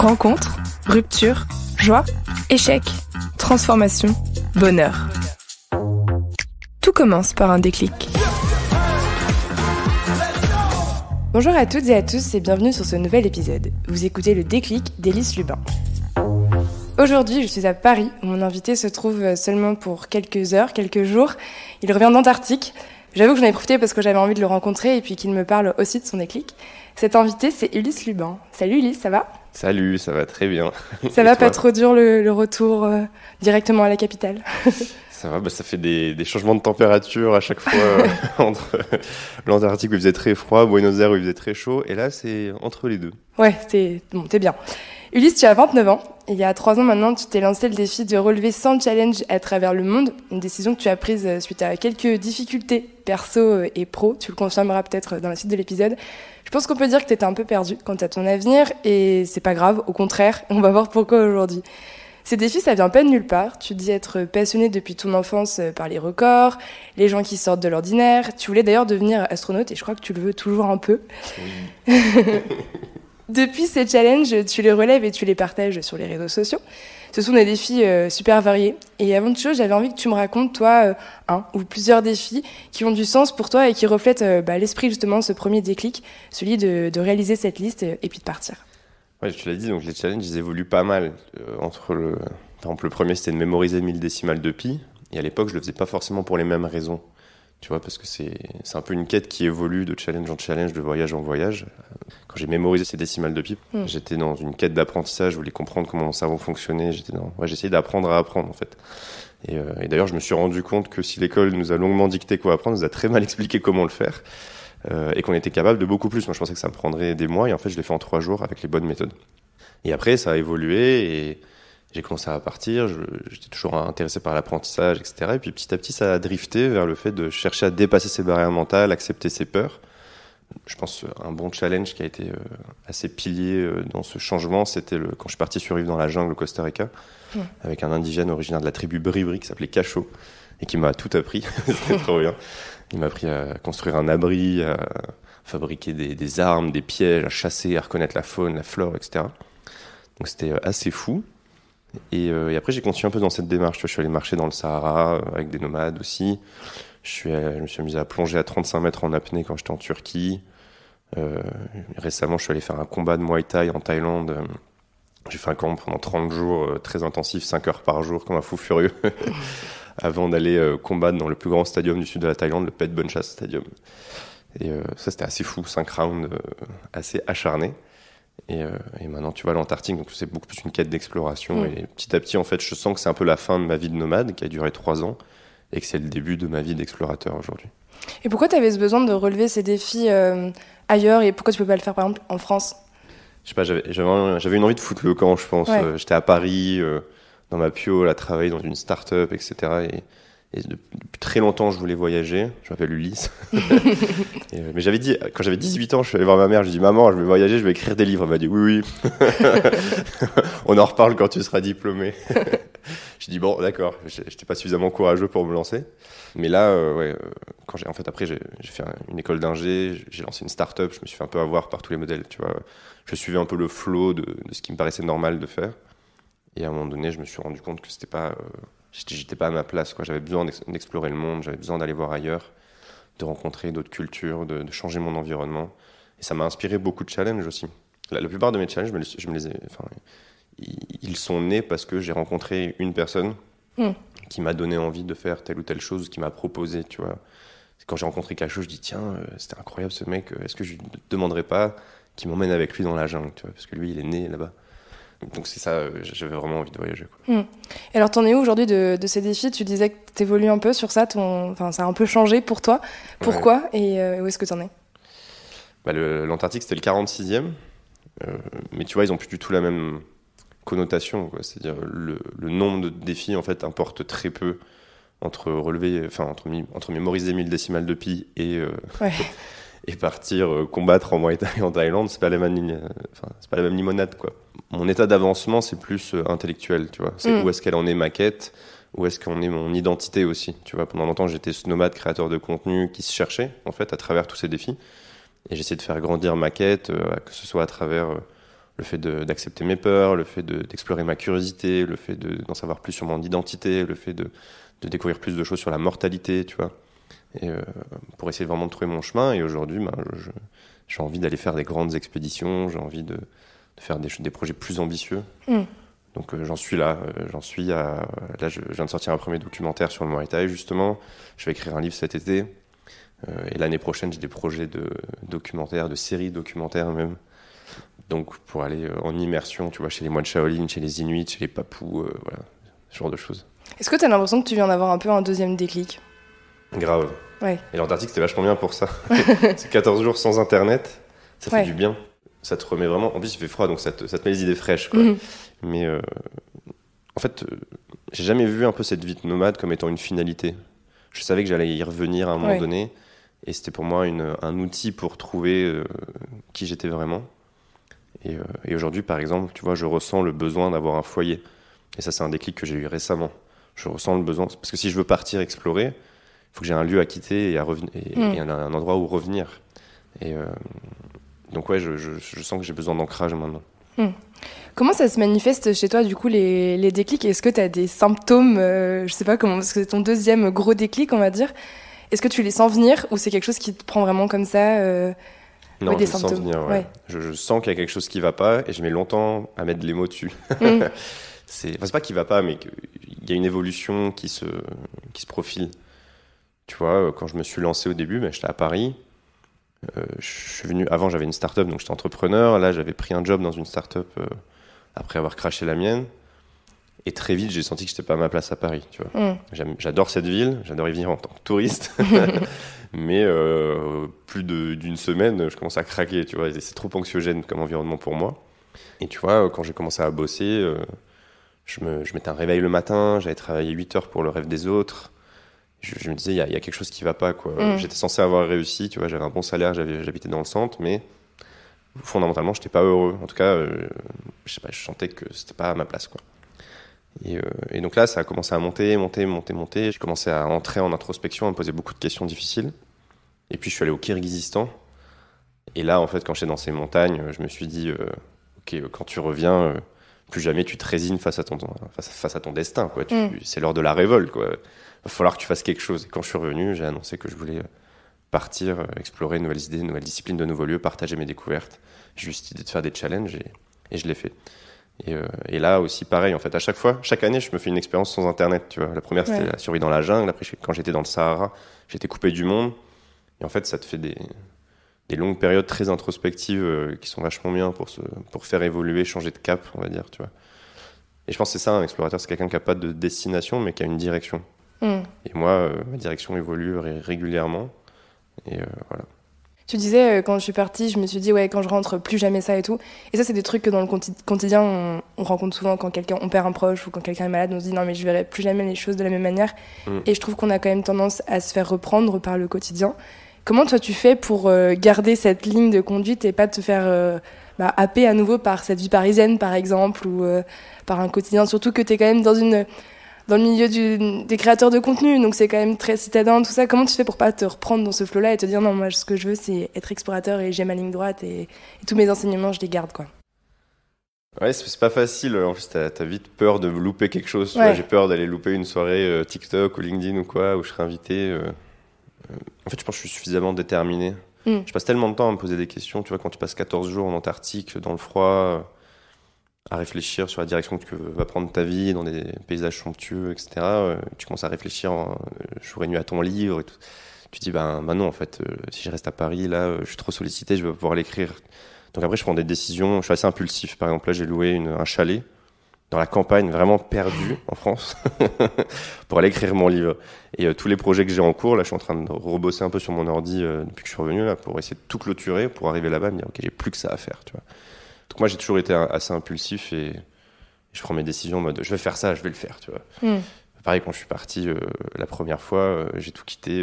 Rencontre, rupture, joie, échec, transformation, bonheur. Tout commence par un déclic. Bonjour à toutes et à tous et bienvenue sur ce nouvel épisode. Vous écoutez le déclic d'Élise Lubin. Aujourd'hui, je suis à Paris. Où mon invité se trouve seulement pour quelques heures, quelques jours. Il revient d'Antarctique. J'avoue que j'en ai profité parce que j'avais envie de le rencontrer et puis qu'il me parle aussi de son déclic. Cet invité, c'est Ulysse Lubin. Salut Ulysse, ça va Salut, ça va très bien. Ça va pas trop dur le, retour euh, directement à la capitale Ça va, bah, ça fait des, changements de température à chaque fois euh, entre l'Antarctique où il faisait très froid, Buenos Aires où il faisait très chaud, et là c'est entre les deux. Ouais, t'es bon, bien. Ulysse, tu as 29 ans. Il y a trois ans maintenant, tu t'es lancé le défi de relever 100 challenges à travers le monde, une décision que tu as prise euh, suite à quelques difficultés perso et pro. Tu le confirmeras peut-être dans la suite de l'épisode. Je pense qu'on peut dire que t'étais un peu perdu quant à ton avenir et c'est pas grave, au contraire, on va voir pourquoi aujourd'hui. Ces défis, ça vient pas de nulle part. Tu dis être passionné depuis ton enfance euh, par les records, les gens qui sortent de l'ordinaire. Tu voulais d'ailleurs devenir astronaute et je crois que tu le veux toujours un peu. Depuis ces challenges, tu les relèves et tu les partages sur les réseaux sociaux. Ce sont des défis euh, super variés. Et avant de tout, j'avais envie que tu me racontes, toi, euh, un ou plusieurs défis qui ont du sens pour toi et qui reflètent euh, bah, l'esprit justement de ce premier déclic, celui de, réaliser cette liste et puis de partir. je te l'ai dit, donc les challenges, ils évoluent pas mal. entre le... Par le premier, c'était de mémoriser 1000 décimales de pi. Et à l'époque, je le faisais pas forcément pour les mêmes raisons tu vois, parce que c'est un peu une quête qui évolue de challenge en challenge, de voyage en voyage. Quand j'ai mémorisé ces décimales de pipe, hmm. j'étais dans une quête d'apprentissage, je voulais comprendre comment mon cerveau fonctionnait, j'étais dans... Ouais, j'essayais d'apprendre à apprendre en fait. Et, euh, d'ailleurs, je me suis rendu compte que si l'école nous a longuement dicté quoi apprendre, nous a très mal expliqué comment le faire. Euh, et qu'on était capable de beaucoup plus. Moi, je pensais que ça me prendrait des mois, et en fait, je l'ai fait en trois jours avec les bonnes méthodes. Et après, ça a évolué, et, j'ai commencé à partir, j'étais toujours intéressé par l'apprentissage, etc. Et puis petit à petit, ça a drifté vers le fait de chercher à dépasser ses barrières mentales, accepter ses peurs. Je pense euh, un bon challenge qui a été euh, assez pilier euh, dans ce changement, c'était quand je suis parti sur dans la jungle au Costa Rica, avec un indigène originaire de la tribu Bribri qui s'appelait Cacho, et qui m'a tout appris. C'était trop bien. Il m'a appris à construire un abri, à fabriquer des, des armes, des pièges, à chasser, à reconnaître la faune, la flore, etc. Donc c'était assez fou. Euh, et, après, j'ai continué un peu dans cette démarche. je suis allé marcher dans le Sahara euh, avec des nomades aussi. Euh, je, me suis amusé à plonger à 35 mètres en apnée quand j'étais en Turquie. récemment, je suis allé faire un combat de Muay Thai en Thaïlande. J'ai fait un camp pendant 30 jours, très intensif, 5 heures par jour, comme un fou furieux, avant d'aller combattre dans le plus grand stadium du sud de la Thaïlande, le Pet Bunchas Stadium. Et ça, c'était assez fou, 5 rounds assez acharnés. Euh, et, maintenant, tu vas à l'Antarctique, donc c'est beaucoup plus une quête d'exploration. Mm. Et petit à petit, en fait, je sens que c'est un peu la fin de ma vie de nomade qui a duré trois ans et que c'est le début de ma vie d'explorateur aujourd'hui. Et pourquoi tu avais ce besoin de relever ces défis euh, ailleurs et pourquoi tu ne peux pas le faire, par exemple, en France Je sais pas, j'avais une envie de foutre le camp, je pense. Euh, j'étais à Paris, dans ma pio, à travailler dans une start-up, etc. Et et depuis très longtemps, je voulais voyager. Je m'appelle Ulysse. Euh, mais j'avais dit, quand j'avais 18 ans, je suis allé voir ma mère. Je lui ai dit, maman, je vais voyager, je vais écrire des livres. Elle m'a dit, oui, oui. On en reparle quand tu seras diplômé. je dit « bon, d'accord. J'étais pas suffisamment courageux pour me lancer. Mais là, euh, ouais, euh, quand j'ai, en fait, après, j'ai fait une école d'ingé, j'ai lancé une start-up. Je me suis fait un peu avoir par tous les modèles. Tu vois, je suivais un peu le flow de, ce qui me paraissait normal de faire. Et à un moment donné, je me suis rendu compte que c'était pas j'étais pas à ma place. Quoi. J'avais besoin d'explorer le monde, j'avais besoin d'aller voir ailleurs, de rencontrer d'autres cultures, de, changer mon environnement. Et ça m'a inspiré beaucoup de challenges aussi. La, plupart de mes challenges, je me, les enfin, ils sont nés parce que j'ai rencontré une personne hmm. qui m'a donné envie de faire telle ou telle chose, qui m'a proposé, tu vois. Quand j'ai rencontré quelque chose, je dis tiens, euh, c'était incroyable ce mec, euh, est-ce que je ne demanderais pas qu'il m'emmène avec lui dans la jungle, tu vois, parce que lui, il est né là-bas donc c'est ça, euh, j'avais vraiment envie de voyager. Hmm. Et alors, t'en es où aujourd'hui de, ces défis Tu disais que t'évolues un peu sur ça, ton... enfin, ça a un peu changé pour toi. Pourquoi et euh, où est-ce que t'en es bah, L'Antarctique, c'était le 46e, euh, mais tu vois, ils ont plus du tout la même connotation. C'est-à-dire, le, le, nombre de défis, en fait, importe très peu entre relever, enfin, entre, entre mémoriser 1000 décimales de pi et... et partir euh, combattre en Muay et en Thaïlande, c'est pas la même, euh, c'est pas la même limonade quoi. Mon état d'avancement, c'est plus euh, intellectuel, tu vois. C'est mm. où est-ce qu'elle en est ma quête, où est-ce qu'on est mon identité aussi, tu vois. Pendant longtemps, j'étais ce nomade créateur de contenu qui se cherchait en fait à travers tous ces défis, et j'essaie de faire grandir ma quête, que ce soit à travers le fait d'accepter mes peurs, le fait d'explorer ma curiosité, le fait d'en savoir plus sur mon identité, le fait de, de découvrir plus de choses sur la mortalité, tu vois et, euh, pour essayer vraiment de trouver mon chemin. Et aujourd'hui, ben, j'ai envie d'aller faire des grandes expéditions, j'ai envie de, faire des, projets plus ambitieux. Mm. Donc euh, j'en suis là, euh, j'en suis à... Là, je, viens de sortir un premier documentaire sur le Muay justement. Je vais écrire un livre cet été. et l'année prochaine, j'ai des projets de documentaires, de séries documentaires même. Donc pour aller en immersion, tu vois, chez les de Shaolin, chez les Inuits, chez les Papous, voilà, ce genre de choses. Est-ce que tu as l'impression que tu viens d'avoir un peu un deuxième déclic Grave. Et l'Antarctique, c'était vachement bien pour ça. c'est 14 jours sans internet, ça fait du bien. Ça te remet vraiment. En plus, il fait froid, donc ça te, ça te met les idées fraîches. Mhm. Mais euh, en fait, euh, j'ai jamais vu un peu cette vie de nomade comme étant une finalité. Je savais que j'allais y revenir à un moment donné, et c'était pour moi un outil pour trouver euh, qui j'étais vraiment. Et, et aujourd'hui, par exemple, tu vois, je ressens le besoin d'avoir un foyer. Et ça, c'est un déclic que j'ai eu récemment. Je ressens le besoin. Parce que si je veux partir explorer, il faut que j'ai un lieu à quitter et, à mm. un, endroit où revenir. Et euh, donc ouais, je, sens que j'ai besoin d'ancrage maintenant. Mm. Comment ça se manifeste chez toi, du coup, les, les déclics Est-ce que tu as des symptômes euh, Je sais pas comment, parce que c'est ton deuxième gros déclic, on va dire. Est-ce que tu les sens venir ou c'est quelque chose qui te prend vraiment comme ça euh, Non, je, des sens venir, ouais. Je, sens qu'il y a quelque chose qui va pas et je mets longtemps à mettre les mots dessus. Mm. c'est pas qu'il va pas, mais qu'il y a une évolution qui se, qui se profile. Tu vois, euh, quand je me suis lancé au début, ben, j'étais à Paris. Euh, je suis venu, avant j'avais une start-up, donc j'étais entrepreneur. Là, j'avais pris un job dans une start-up euh, après avoir craché la mienne. Et très vite, j'ai senti que je j'étais pas à ma place à Paris. Tu vois. Mm. J'adore cette ville, j'adore y vivre en tant que touriste. Mais plus d'une semaine, je commence à craquer. Tu vois, c'est trop anxiogène comme environnement pour moi. Et tu vois, quand j'ai commencé à bosser, je, me, je mettais un réveil le matin, J'avais travaillé 8 heures pour le rêve des autres je, me disais, il y, a quelque chose qui va pas. quoi. Mm. J'étais censé avoir réussi, tu vois, j'avais un bon salaire, j'habitais dans le centre, mais fondamentalement, je n'étais pas heureux. En tout cas, euh, je sais pas, je sentais que c'était pas à ma place. quoi. Euh, et, donc là, ça a commencé à monter, monter, monter, monter. J'ai commencé à entrer en introspection, à me poser beaucoup de questions difficiles. Et puis, je suis allé au Kyrgyzstan. Et là, en fait, quand j'étais dans ces montagnes, je me suis dit, euh, OK, quand tu reviens, plus jamais tu te résignes face à ton, face, à ton destin. quoi. Mm. C'est l'heure de la révolte. quoi va falloir que tu fasses quelque chose. Et quand je suis revenu, j'ai annoncé que je voulais euh, partir, euh, explorer de nouvelles idées, de nouvelles disciplines, de nouveaux lieux, partager mes découvertes. J'ai juste idée de faire des challenges et, je l'ai fait. Euh, et, là aussi, pareil, en fait, à chaque fois, chaque année, je me fais une expérience sans Internet, tu vois. La première, c'était la survie dans la jungle. Après, quand j'étais dans le Sahara, j'étais coupé du monde. Et en fait, ça te fait des, longues périodes très introspectives qui sont vachement bien pour, pour faire évoluer, changer de cap, on va dire, tu vois. Et je pense que c'est ça, un explorateur, c'est quelqu'un qui n'a pas de destination, mais qui a une direction. Mm. Et moi, euh, ma direction évolue régulièrement. Et euh, voilà. Tu disais, euh, quand je suis partie, je me suis dit, ouais, quand je rentre, plus jamais ça et tout. Et ça, c'est des trucs que dans le quotidien, on, rencontre souvent quand quelqu'un, on perd un proche ou quand quelqu'un est malade, on se dit, non, mais je verrai plus jamais les choses de la même manière. Mm. Et je trouve qu'on a quand même tendance à se faire reprendre par le quotidien. Comment toi, tu fais pour garder cette ligne de conduite et pas te faire bah, happer à nouveau par cette vie parisienne, par exemple, ou par un quotidien Surtout que tu es quand même dans une dans le milieu des créateurs de contenu, donc c'est quand même très citadin, tout ça. Comment tu fais pour pas te reprendre dans ce flot là et te dire non, moi ce que je veux c'est être explorateur et j'ai ma ligne droite et, tous mes enseignements je les garde quoi. Ouais, c'est pas facile. En plus, t'as as vite peur de louper quelque chose. J'ai peur d'aller louper une soirée euh, TikTok ou LinkedIn ou quoi, où je serai invité. Euh, euh, en fait, je pense que je suis suffisamment déterminé. Hmm. Je passe tellement de temps à me poser des questions. Tu vois, quand tu passes 14 jours en Antarctique, dans le froid, à réfléchir sur la direction que va prendre ta vie dans des paysages somptueux, etc. Euh, tu commences à réfléchir je euh, jour et à ton livre et tout. Tu dis, bah non, en fait, euh, si je reste à Paris, là, je suis trop sollicité, je vais pouvoir l'écrire. Donc après, je prends des décisions, je suis assez impulsif. Par exemple, là, j'ai loué un chalet dans la campagne, vraiment perdu en France, pour aller écrire mon livre. Et tous les projets que j'ai en cours, là, je suis en train de rebosser un peu sur mon ordi depuis que je suis revenu, là, pour essayer de tout clôturer, pour arriver là-bas, me dire, ok, j'ai plus que ça à faire, tu vois. Donc moi, j'ai toujours été assez impulsif et je prends mes décisions en mode je vais faire ça, je vais le faire, tu vois. Hmm. Pareil, quand je suis parti euh, la première fois, euh, j'ai tout quitté.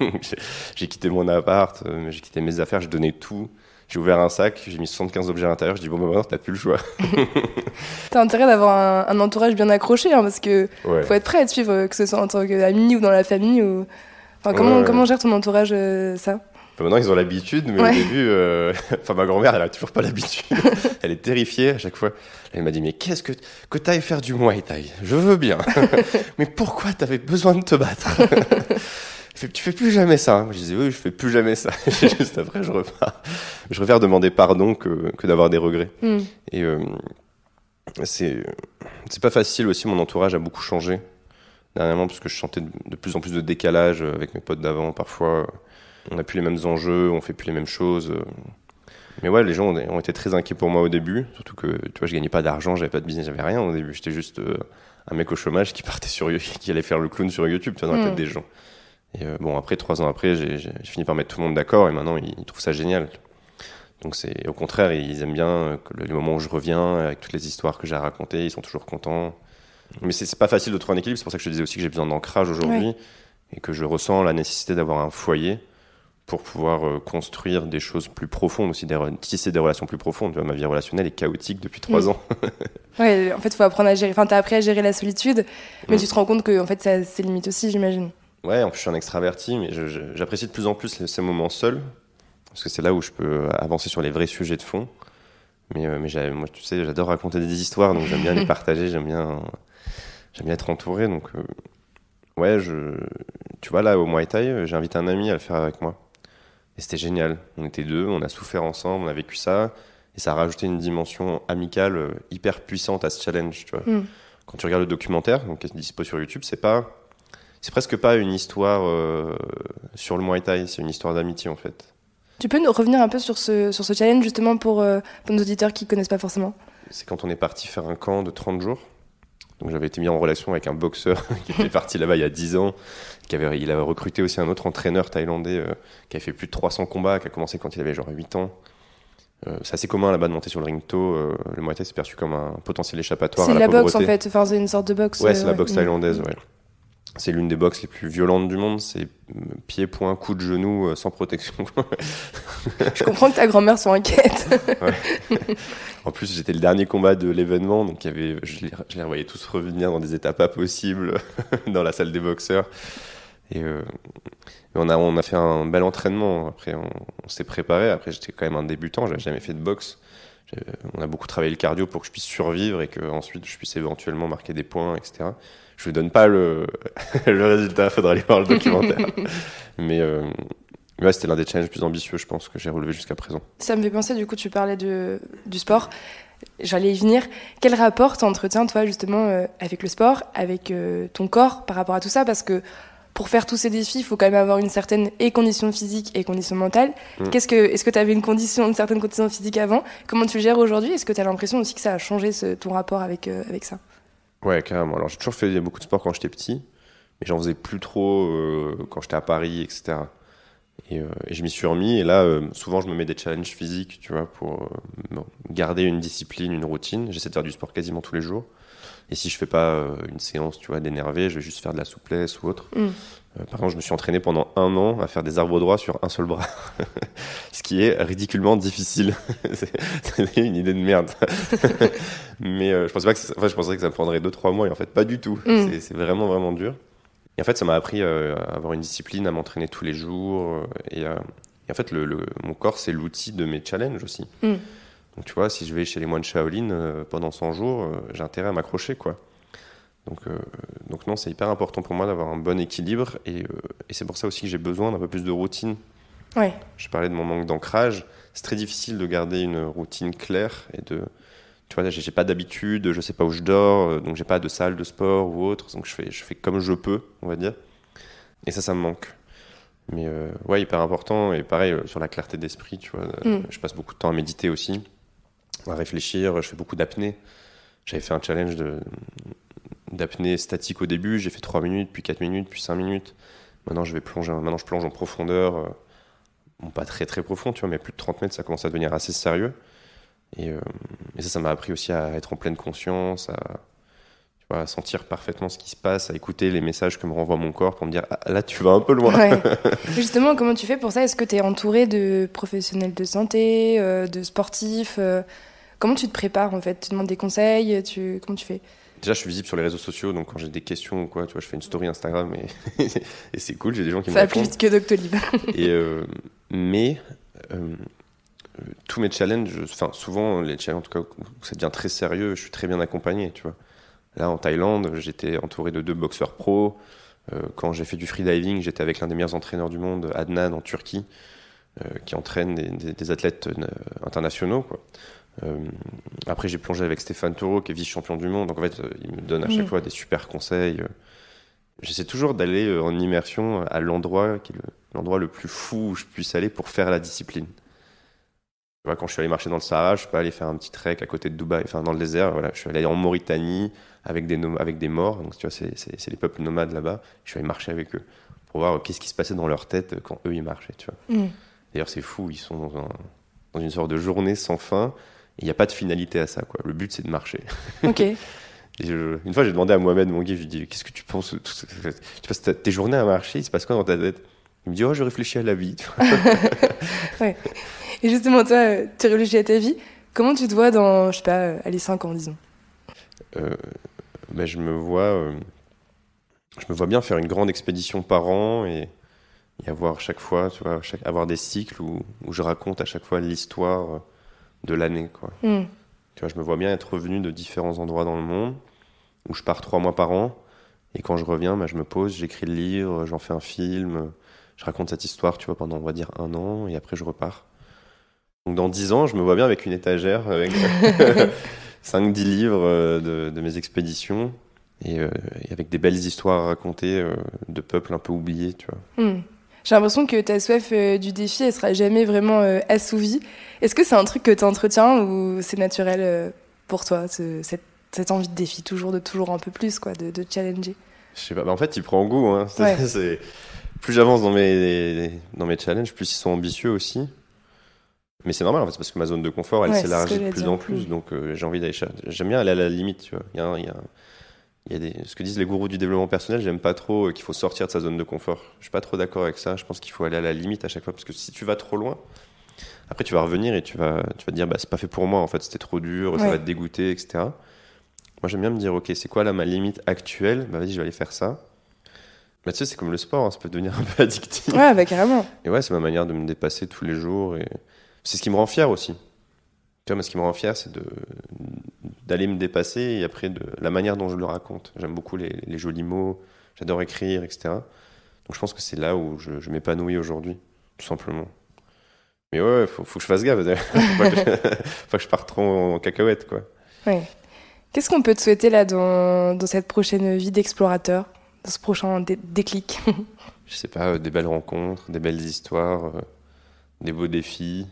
Euh, j'ai quitté mon appart, j'ai quitté mes affaires, j'ai donné tout. J'ai ouvert un sac, j'ai mis 75 objets à l'intérieur. Je dis bon, bah maintenant, t'as plus le choix. t'as intérêt d'avoir un, entourage bien accroché, hein, parce que faut être prêt à te suivre, que ce soit en tant qu'ami ou dans la famille. Ou... Enfin, comment, comment gère ton entourage ça maintenant, ils ont l'habitude, mais au début, euh, enfin, ma grand-mère, elle a toujours pas l'habitude. elle est terrifiée à chaque fois. Elle m'a dit, mais qu'est-ce que, que t'ailles faire du Muay Thai? Je veux bien. mais pourquoi t'avais besoin de te battre? tu fais plus jamais ça. Hein. Je disais, oui, je fais plus jamais ça. Juste après, je repars. Je préfère demander pardon que, que d'avoir des regrets. Hmm. Et euh, c'est, pas facile aussi. Mon entourage a beaucoup changé dernièrement parce que je sentais de, de plus en plus de décalage avec mes potes d'avant parfois on n'a plus les mêmes enjeux, on fait plus les mêmes choses. Euh. Mais ouais, les gens ont, été très inquiets pour moi au début, surtout que tu vois, je gagnais pas d'argent, j'avais pas de business, j'avais rien au début. J'étais juste euh, un mec au chômage qui partait sur qui allait faire le clown sur YouTube, tu vois, dans la mm. des gens. Et euh, bon, après trois ans après, j'ai fini par mettre tout le monde d'accord et maintenant ils, trouvent ça génial. Donc c'est au contraire, ils aiment bien que le, moment où je reviens avec toutes les histoires que j'ai à raconter, ils sont toujours contents. Mais c'est pas facile de trouver un équilibre, c'est pour ça que je te disais aussi que j'ai besoin d'ancrage aujourd'hui et que je ressens la nécessité d'avoir un foyer pour pouvoir euh, construire des choses plus profondes aussi, des, tisser des relations plus profondes. Tu vois, ma vie relationnelle est chaotique depuis trois mm. ans. ouais, en fait, faut apprendre à gérer. Enfin, t'as appris à gérer la solitude, mais mm. tu te rends compte que en fait, ça, c'est limite aussi, j'imagine. Ouais, en plus, je suis un extraverti, mais j'apprécie de plus en plus ces moments seuls, parce que c'est là où je peux euh, avancer sur les vrais sujets de fond. Mais, euh, mais moi, tu sais, j'adore raconter des histoires, donc j'aime bien les partager, j'aime bien, j'aime bien être entouré, donc. ouais, je, tu vois, là, au Muay Thai, j'invite un ami à le faire avec moi. Et c'était génial. On était deux, on a souffert ensemble, on a vécu ça. Et ça a rajouté une dimension amicale euh, hyper puissante à ce challenge. Tu vois. Mm. Quand tu regardes le documentaire, donc, qui est dispo sur YouTube, c'est pas. C'est presque pas une histoire euh, sur le Muay Thai, c'est une histoire d'amitié en fait. Tu peux nous revenir un peu sur ce, sur ce challenge justement pour, euh, pour nos auditeurs qui connaissent pas forcément C'est quand on est parti faire un camp de 30 jours donc j'avais été mis en relation avec un boxeur qui était parti là-bas il y a 10 ans. Qui avait, il avait recruté aussi un autre entraîneur thaïlandais euh, qui avait fait plus de 300 combats, qui a commencé quand il avait genre 8 ans. Euh, c'est assez commun là-bas de monter sur le ring tôt. Euh, le Muay Thai c'est perçu comme un potentiel échappatoire. C'est la, la, boxe en fait, enfin, c'est une sorte de boxe. Ouais, c'est la euh, boxe thaïlandaise, ouais. C'est l'une des boxes les plus violentes du monde. C'est euh, pieds, poings, coups de genou, euh, sans protection. je comprends que ta grand-mère soit inquiète. En plus, j'étais le dernier combat de l'événement, donc y avait, je, les, tous revenir dans des étapes pas possibles dans la salle des boxeurs. Et euh, on, a, fait un bel entraînement. Après, on, s'est préparé. Après, j'étais quand même un débutant. J'avais jamais fait de boxe. On a beaucoup travaillé le cardio pour que je puisse survivre et que ensuite je puisse éventuellement marquer des points, etc. Je vous donne pas le, le résultat, faudra aller voir le documentaire. Euh, mais ouais, c'était l'un des challenges plus ambitieux, je pense, que j'ai relevé jusqu'à présent. Ça me fait penser, du coup, tu parlais de, du sport. J'allais y venir. Quel rapport t'entretiens, toi, justement, euh, avec le sport, avec euh, ton corps par rapport à tout ça Parce que pour faire tous ces défis, il faut quand même avoir une certaine et condition physique et condition mentale. Mm. Qu'est-ce que, est-ce que tu avais une condition, une certaine condition physique avant Comment tu le gères aujourd'hui Est-ce que tu as l'impression aussi que ça a changé ton rapport avec, avec ça Ouais, carrément. Alors j'ai toujours fait beaucoup de sport quand j'étais petit, mais j'en faisais plus trop euh, quand j'étais à Paris, etc. Euh, et, je m'y suis remis. Et là, euh, souvent, je me mets des challenges physiques, tu vois, pour garder une discipline, une routine. J'essaie de faire du sport quasiment tous les jours. Et si je fais pas une séance, tu vois, d'énerver je vais juste faire de la souplesse ou autre. Mm. Euh, par exemple, je me suis entraîné pendant un an à faire des arbres droits sur un seul bras, ce qui est ridiculement difficile. c'est une idée de merde. Mais euh, je pensais pas que, je pensais que ça me prendrait 2-3 mois et en fait pas du tout. Mm. C'est vraiment vraiment dur. Et en fait, ça m'a appris euh, à avoir une discipline, à m'entraîner tous les jours. Et, en fait, le, mon corps, c'est l'outil de mes challenges aussi. Mm. Donc tu vois, si je vais chez les moines Shaolin pendant 100 jours, j'ai intérêt à m'accrocher quoi. Euh, donc, non, c'est hyper important pour moi d'avoir un bon équilibre euh, et, c'est pour ça aussi que j'ai besoin d'un peu plus de routine. Ouais. Je parlais de mon manque d'ancrage. C'est très difficile de garder une routine claire et de. Tu vois, j'ai pas d'habitude, je sais pas où je dors, euh, donc j'ai pas de salle de sport ou autre, donc je fais, je fais comme je peux, on va dire. Et ça, ça me manque. Mais euh, ouais, hyper important. Et pareil, sur la clarté d'esprit, tu vois, mm. je passe beaucoup de temps à méditer aussi, à réfléchir, je fais beaucoup d'apnée. J'avais fait un challenge de, d'apnée statique au début. J'ai fait 3 minutes, puis 4 minutes, puis 5 minutes. Maintenant, je vais plonger. Maintenant, je plonge en profondeur. Euh, pas très très profond, tu vois, mais plus de 30 mètres, ça commence à devenir assez sérieux. Euh, et, ça, ça m'a appris aussi à être en pleine conscience, à, sentir parfaitement ce qui se passe, à écouter les messages que me renvoie mon corps pour me dire ah, là, tu vas un peu loin. Justement, comment tu fais pour ça Est-ce que tu es entouré de professionnels de santé, euh, de sportifs Comment tu te prépares en fait Tu demandes des conseils tu... Comment tu fais Déjà, je suis visible sur les réseaux sociaux, donc quand j'ai des questions ou quoi, tu vois, je fais une story Instagram et, et c'est cool, j'ai des gens qui me répondent. plus vite que Doctolib. et, euh, mais euh, tous mes challenges, enfin souvent les challenges en tout cas ça devient très sérieux, je suis très bien accompagné, tu vois. Là en Thaïlande, j'étais entouré de deux boxeurs pros. Euh, quand j'ai fait du freediving, j'étais avec l'un des meilleurs entraîneurs du monde, Adnan, en Turquie, qui entraîne des, des athlètes internationaux. Quoi. Euh, après, j'ai plongé avec Stéphane Taureau, qui est vice-champion du monde. Donc, en fait, euh, il me donne à chaque fois des super conseils. Euh. J'essaie toujours d'aller en immersion à l'endroit qui est l'endroit le, plus fou où je puisse aller pour faire la discipline. Tu vois, quand je suis allé marcher dans le Sahara, je suis pas allé faire un petit trek à côté de Dubaï, enfin dans le désert. Voilà, je suis allé en Mauritanie avec des, avec des morts. Donc, tu vois, c'est les peuples nomades là-bas. Je suis allé marcher avec eux pour voir qu'est-ce qui se passait dans leur tête quand eux ils marchaient. Mm. D'ailleurs, c'est fou. Ils sont dans une sorte de journée sans fin il n'y a pas de finalité à ça. Quoi. Le but, c'est de marcher. Ok. une fois, j'ai demandé à Mohamed, mon guide, je lui dis Qu'est-ce que tu penses Tu passes tes journées à marcher, il se passe quoi dans ta tête Il me dit Oh, je réfléchis à la vie. Et justement, toi, tu réfléchis à ta vie. Comment tu te vois dans, je sais pas, 5 ans, disons euh, ben, Je me vois. Euh, je me vois bien faire une grande expédition par an et, avoir chaque fois, tu vois, chaque, avoir des cycles où, où, je raconte à chaque fois l'histoire de l'année. Quoi. Mm. Tu vois, je me vois bien être revenu de différents endroits dans le monde où je pars trois mois par an. Et quand je reviens, bah, je me pose, j'écris le livre, j'en fais un film, je raconte cette histoire, tu vois, pendant, on va dire, un an, et après, je repars. Donc, dans dix ans, je me vois bien avec une étagère, avec cinq, dix livres euh, de, mes expéditions, euh, et, avec des belles histoires à raconter euh, de peuples un peu oubliés, tu vois. Mm. J'ai l'impression que ta soif euh, du défi, elle sera jamais vraiment euh, assouvie. Est-ce que c'est un truc que tu entretiens ou c'est naturel euh, pour toi, cette, envie de défi, toujours de toujours un peu plus, quoi, de, challenger Je sais pas, bah, en fait, il prend goût. Hein. plus j'avance dans mes, dans mes challenges, plus ils sont ambitieux aussi. Mais c'est normal en fait, parce que ma zone de confort, elle s'élargit de plus en plus. Donc j'ai envie d'aller. J'aime bien Elle à la limite, tu vois. Il il y a des, ce que disent les gourous du développement personnel, j'aime pas trop euh, qu'il faut sortir de sa zone de confort. Je suis pas trop d'accord avec ça. Je pense qu'il faut aller à la limite à chaque fois parce que si tu vas trop loin, après tu vas revenir et tu vas, tu vas te dire bah c'est pas fait pour moi en fait, c'était trop dur, ça va te dégoûter, etc. Moi j'aime bien me dire ok c'est quoi là ma limite actuelle bah, vas-y je vais aller faire ça. Mathieu, tu sais c'est comme le sport, hein, ça peut devenir un peu addictif. Ouais bah carrément. Et ouais c'est ma manière de me dépasser tous les jours et c'est ce qui me rend fier aussi ce qui me rend fier, c'est d'aller me dépasser et après de la manière dont je le raconte. J'aime beaucoup les, jolis mots, j'adore écrire, etc. Donc je pense que c'est là où je, m'épanouis aujourd'hui, tout simplement. Mais ouais, faut, faut que je fasse gaffe. faut, que je, parte trop en cacahuète, quoi. Oui. Qu'est-ce qu'on peut te souhaiter là dans, cette prochaine vie d'explorateur, dans ce prochain déclic Je sais pas, euh, des belles rencontres, des belles histoires, euh, des beaux défis,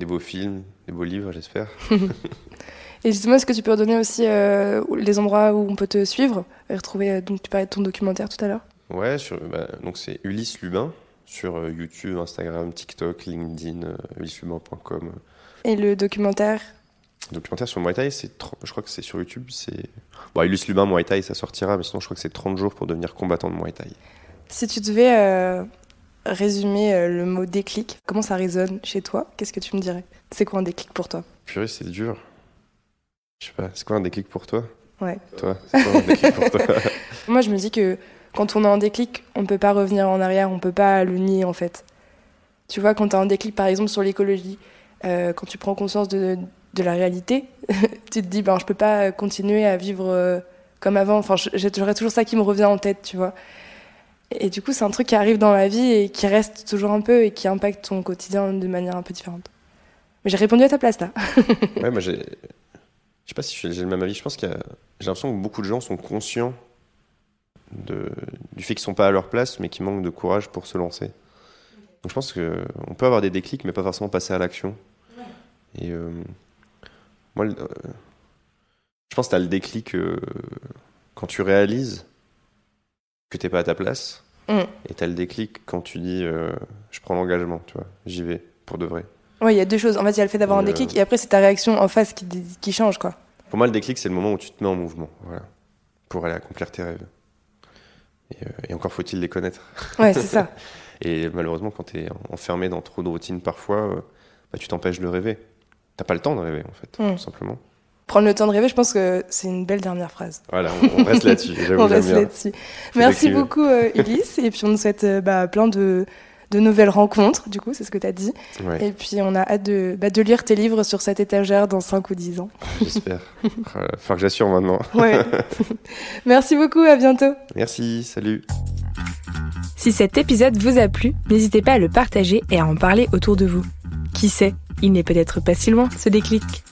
des beaux films, des beaux livres, j'espère. et justement, est-ce que tu peux redonner aussi euh, les endroits où on peut te suivre et retrouver, euh, donc tu parlais de ton documentaire tout à l'heure Ouais, sur, bah, donc c'est Ulysse Lubin sur euh, YouTube, Instagram, TikTok, LinkedIn, ulysselubin.com. Et le documentaire le documentaire sur Muay Thai, je crois que c'est sur YouTube, c'est bon, Ulysse Lubin Muay Thai, ça sortira, mais sinon je crois que c'est 30 jours pour devenir combattant de Muay Thai. Si tu devais résumer euh, le mot déclic, comment ça résonne chez toi Qu'est-ce que tu me dirais C'est quoi un déclic pour toi Purée, c'est dur. Je sais pas, c'est quoi un déclic pour toi Ouais. Toi, c'est quoi un déclic pour toi Moi, je me dis que quand on a un déclic, on peut pas revenir en arrière, on peut pas le nier en fait. Tu vois, quand tu as un déclic par exemple sur l'écologie, euh, quand tu prends conscience de, la réalité, tu te dis, ben, je peux pas continuer à vivre euh, comme avant. Enfin, j'aurais toujours ça qui me revient en tête, tu vois. Et du coup, c'est un truc qui arrive dans la vie et qui reste toujours un peu et qui impacte ton quotidien de manière un peu différente. Mais j'ai répondu à ta place là. ouais, moi j'ai. Je sais pas si j'ai le même avis. Je pense qu'il a... J'ai l'impression que beaucoup de gens sont conscients de... du fait qu'ils sont pas à leur place, mais qu'ils manquent de courage pour se lancer. Donc je pense qu'on peut avoir des déclics, mais pas forcément passer à l'action. Et euh, moi, euh, je pense que tu as le déclic euh, quand tu réalises que t'es pas à ta place. Mm. Et t'as le déclic quand tu dis euh, je prends l'engagement, tu vois, j'y vais pour de vrai. Oui, il y a deux choses. En fait, il y a le fait d'avoir un euh, déclic et après, c'est ta réaction en face qui, change, quoi. Pour moi, le déclic, c'est le moment où tu te mets en mouvement, pour aller accomplir tes rêves. Euh, et, encore faut-il les connaître. Ouais, c'est ça. et malheureusement, quand tu es enfermé dans trop de routines parfois, bah, tu t'empêches de rêver. T'as pas le temps de rêver, en fait, mm. tout simplement prendre le temps de rêver, je pense que c'est une belle dernière phrase. Voilà, on reste là-dessus. on reste là-dessus. Merci beaucoup euh, Ulysse, et puis on nous souhaite euh, bah, plein de, nouvelles rencontres, du coup, c'est ce que tu as dit. Et puis on a hâte bah, de, lire tes livres sur cette étagère dans 5 ou 10 ans. Ah, j'espère. Il faut que j'assure maintenant. ouais. Merci beaucoup, à bientôt. Merci, salut. Si cet épisode vous a plu, n'hésitez pas à le partager et à en parler autour de vous. Qui sait, il n'est peut-être pas si loin ce déclic.